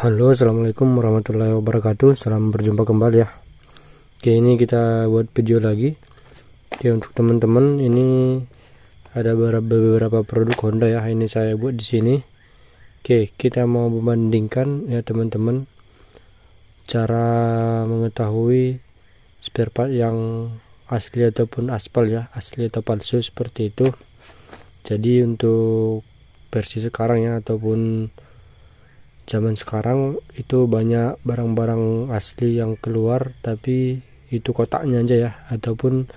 Halo assalamualaikum warahmatullahi wabarakatuh Salam berjumpa kembali ya Oke ini kita buat video lagi Oke untuk teman-teman ini Ada beberapa produk Honda ya Ini saya buat di sini Oke kita mau membandingkan ya teman-teman Cara mengetahui Spare part yang asli ataupun aspal ya Asli atau palsu seperti itu Jadi untuk versi sekarang ya Ataupun zaman sekarang itu banyak barang-barang asli yang keluar tapi itu kotaknya aja ya ataupun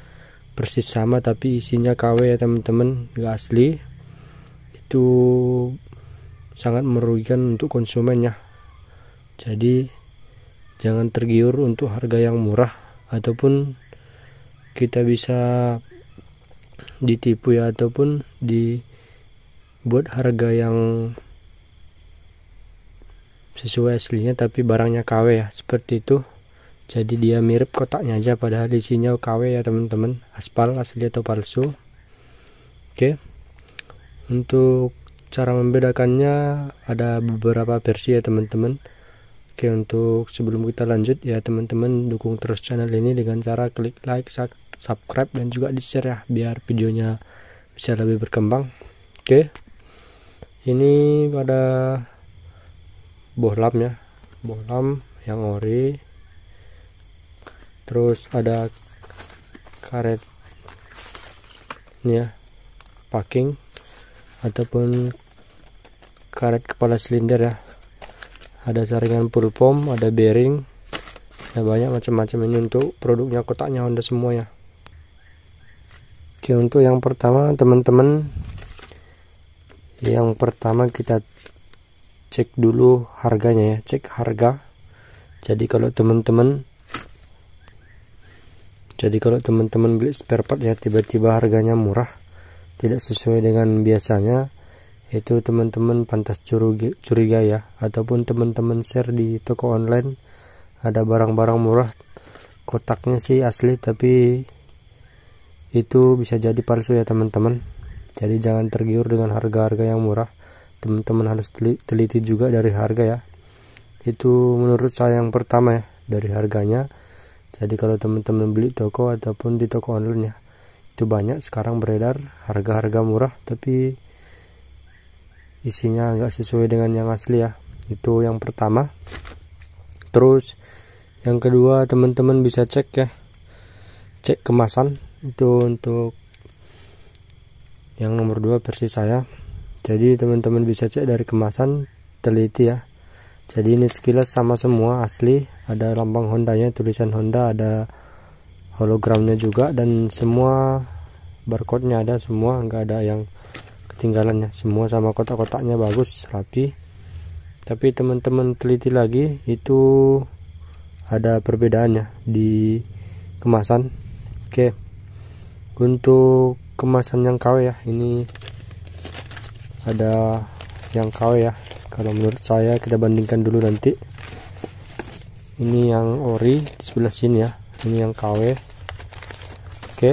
persis sama tapi isinya KW ya teman-teman gak asli itu sangat merugikan untuk konsumennya. jadi jangan tergiur untuk harga yang murah ataupun kita bisa ditipu ya ataupun dibuat harga yang sesuai aslinya tapi barangnya KW ya seperti itu jadi dia mirip kotaknya aja padahal isinya KW ya teman-teman aspal asli atau palsu oke untuk cara membedakannya ada beberapa versi ya teman-teman oke untuk sebelum kita lanjut ya teman-teman dukung terus channel ini dengan cara klik like subscribe dan juga di share ya biar videonya bisa lebih berkembang oke ini pada bohlam ya bohlam yang ori terus ada karet, ya, packing ataupun karet kepala silinder ya ada saringan pulpom ada bearing ya banyak macam-macam ini untuk produknya kotaknya Honda semua ya oke untuk yang pertama teman-teman yang pertama kita cek dulu harganya ya cek harga jadi kalau teman-teman jadi kalau teman-teman beli spare part ya tiba-tiba harganya murah tidak sesuai dengan biasanya itu teman-teman pantas curiga, curiga ya ataupun teman-teman share di toko online ada barang-barang murah kotaknya sih asli tapi itu bisa jadi palsu ya teman-teman jadi jangan tergiur dengan harga-harga yang murah teman-teman harus teliti juga dari harga ya itu menurut saya yang pertama ya dari harganya jadi kalau teman-teman beli toko ataupun di toko online ya itu banyak sekarang beredar harga-harga murah tapi isinya nggak sesuai dengan yang asli ya itu yang pertama terus yang kedua teman-teman bisa cek ya cek kemasan itu untuk yang nomor dua versi saya jadi teman-teman bisa cek dari kemasan teliti ya jadi ini sekilas sama semua asli ada lambang Hondanya tulisan Honda ada hologramnya juga dan semua barcode nya ada semua nggak ada yang ketinggalannya semua sama kotak-kotaknya bagus rapi tapi teman-teman teliti lagi itu ada perbedaannya di kemasan oke untuk kemasan yang KW ya ini ada yang KW ya kalau menurut saya kita bandingkan dulu nanti ini yang ori sebelah sini ya ini yang KW ya. oke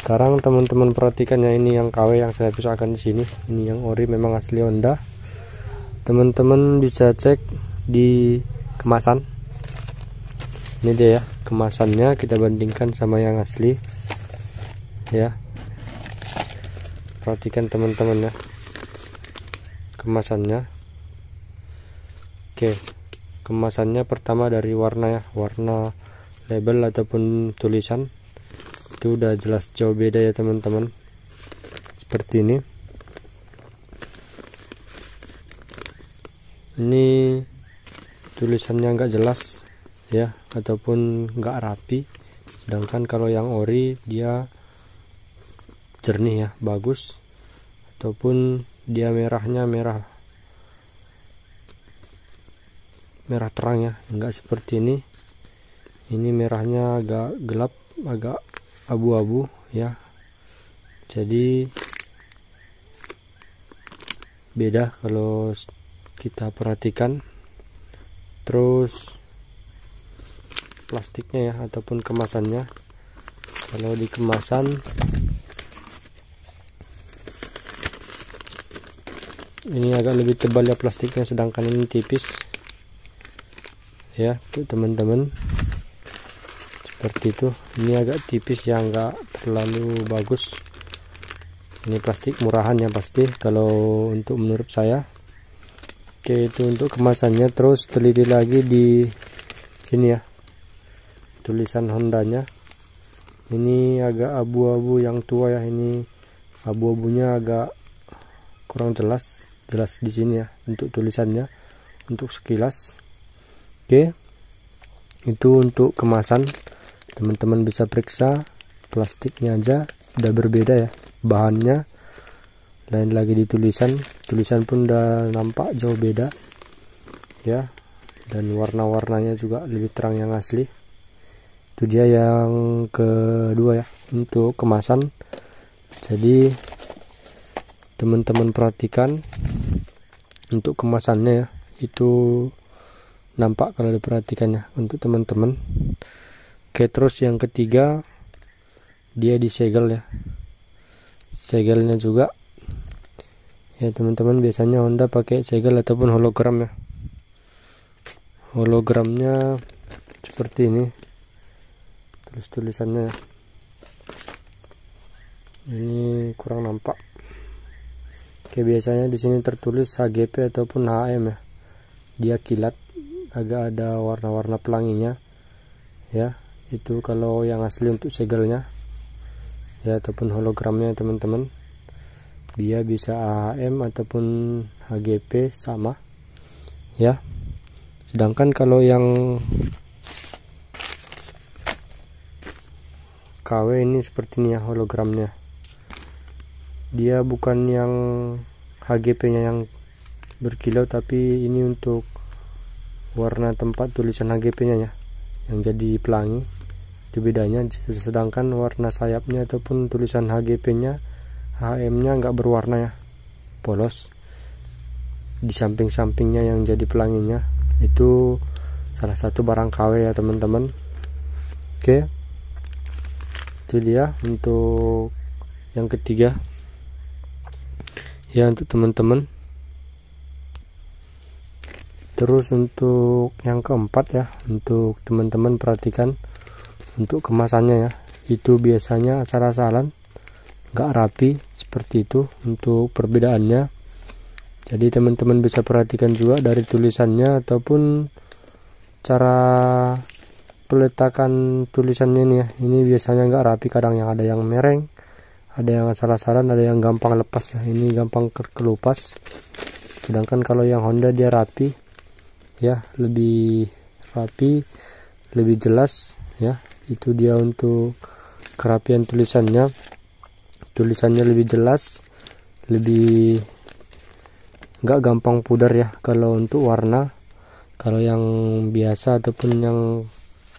sekarang teman-teman perhatikan ya ini yang KW ya, yang saya pisahkan di sini ini yang ori memang asli Honda teman-teman bisa cek di kemasan ini dia ya kemasannya kita bandingkan sama yang asli ya perhatikan teman-teman ya kemasannya oke kemasannya pertama dari warna ya warna label ataupun tulisan itu udah jelas jauh beda ya teman-teman seperti ini ini tulisannya nggak jelas ya ataupun nggak rapi sedangkan kalau yang ori dia jernih ya bagus ataupun dia merahnya merah merah terang ya enggak seperti ini ini merahnya agak gelap agak abu-abu ya jadi beda kalau kita perhatikan terus plastiknya ya ataupun kemasannya kalau di kemasan ini agak lebih tebal ya plastiknya sedangkan ini tipis ya teman-teman seperti itu ini agak tipis ya nggak terlalu bagus ini plastik murahan ya pasti kalau untuk menurut saya oke itu untuk kemasannya terus teliti lagi di sini ya tulisan Hondanya ini agak abu-abu yang tua ya ini abu-abunya agak kurang jelas jelas di sini ya untuk tulisannya untuk sekilas oke itu untuk kemasan teman-teman bisa periksa plastiknya aja udah berbeda ya bahannya lain lagi di tulisan tulisan pun udah nampak jauh beda ya dan warna-warnanya juga lebih terang yang asli itu dia yang kedua ya untuk kemasan jadi teman-teman perhatikan untuk kemasannya ya, itu nampak kalau diperhatikannya untuk teman-teman oke terus yang ketiga dia disegel ya segelnya juga ya teman-teman biasanya Honda pakai segel ataupun hologram ya hologramnya seperti ini Terus tulisannya ini kurang nampak Oke, biasanya di sini tertulis HGP ataupun HM ya. Dia kilat, agak ada warna-warna pelanginya. Ya, itu kalau yang asli untuk segelnya. Ya, ataupun hologramnya teman-teman. Dia bisa AHM ataupun HGP sama. Ya. Sedangkan kalau yang KW ini seperti ini ya hologramnya dia bukan yang HGP-nya yang berkilau tapi ini untuk warna tempat tulisan HGP-nya ya yang jadi pelangi itu bedanya sedangkan warna sayapnya ataupun tulisan HGP-nya HM-nya nggak berwarna ya polos di samping-sampingnya yang jadi pelanginya itu salah satu barang KW ya teman-teman oke itu dia untuk yang ketiga ya untuk teman-teman terus untuk yang keempat ya untuk teman-teman perhatikan untuk kemasannya ya itu biasanya acara salan gak rapi seperti itu untuk perbedaannya jadi teman-teman bisa perhatikan juga dari tulisannya ataupun cara peletakan tulisannya ini ya ini biasanya gak rapi kadang yang ada yang mereng ada yang salah-saran ada yang gampang lepas ya ini gampang kelupas sedangkan kalau yang Honda dia rapi ya lebih rapi lebih jelas ya itu dia untuk kerapian tulisannya tulisannya lebih jelas lebih nggak gampang pudar ya kalau untuk warna kalau yang biasa ataupun yang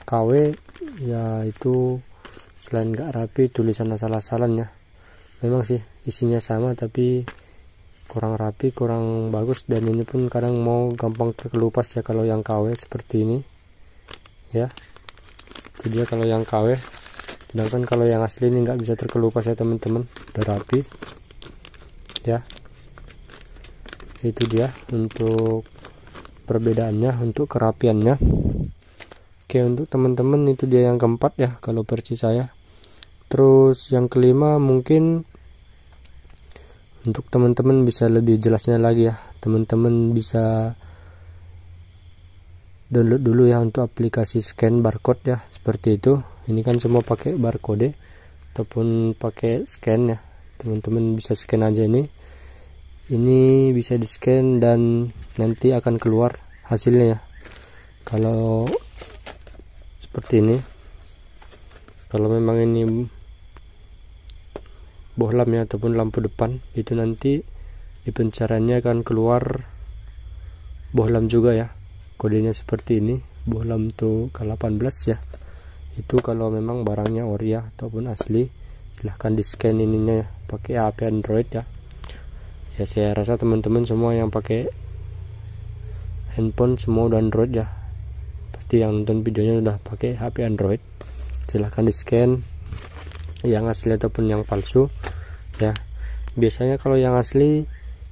KW ya itu selain nggak rapi tulisan asal-asalan ya memang sih isinya sama tapi kurang rapi kurang bagus dan ini pun kadang mau gampang terkelupas ya kalau yang KW seperti ini ya itu dia ya kalau yang KW sedangkan kalau yang asli ini nggak bisa terkelupas ya teman-teman udah rapi ya itu dia untuk perbedaannya untuk kerapiannya oke untuk teman-teman itu dia yang keempat ya kalau versi saya terus yang kelima mungkin untuk teman-teman bisa lebih jelasnya lagi ya teman-teman bisa download dulu ya untuk aplikasi scan barcode ya seperti itu ini kan semua pakai barcode ataupun pakai scan ya teman-teman bisa scan aja ini ini bisa di scan dan nanti akan keluar hasilnya ya kalau seperti ini kalau memang ini bohlam ya ataupun lampu depan itu nanti di pencarannya akan keluar bohlam juga ya kodenya seperti ini bohlam tuh ke 18 ya itu kalau memang barangnya ori ya ataupun asli silahkan di scan ininya ya pakai HP Android ya ya saya rasa teman-teman semua yang pakai handphone semua udah Android ya pasti yang nonton videonya udah pakai HP Android silahkan di scan yang asli ataupun yang palsu ya biasanya kalau yang asli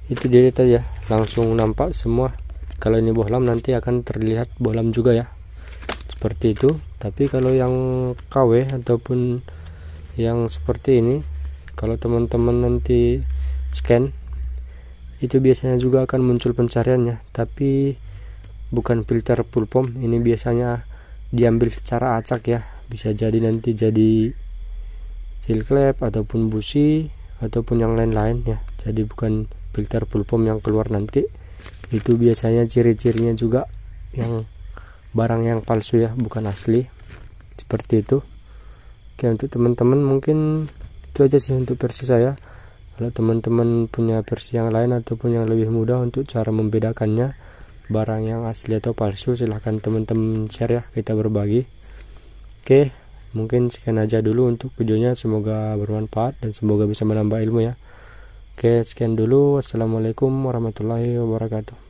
itu tadi ya, langsung nampak semua kalau ini bohlam nanti akan terlihat bohlam juga ya seperti itu tapi kalau yang KW ataupun yang seperti ini kalau teman-teman nanti scan itu biasanya juga akan muncul pencariannya tapi bukan filter full pump ini biasanya diambil secara acak ya bisa jadi nanti jadi seal clap ataupun busi ataupun yang lain-lain ya jadi bukan filter pulpom yang keluar nanti itu biasanya ciri-cirinya juga yang barang yang palsu ya bukan asli seperti itu oke untuk teman-teman mungkin itu aja sih untuk versi saya kalau teman-teman punya versi yang lain ataupun yang lebih mudah untuk cara membedakannya barang yang asli atau palsu silahkan teman-teman share ya kita berbagi oke mungkin sekian aja dulu untuk videonya semoga bermanfaat dan semoga bisa menambah ilmu ya oke sekian dulu wassalamualaikum warahmatullahi wabarakatuh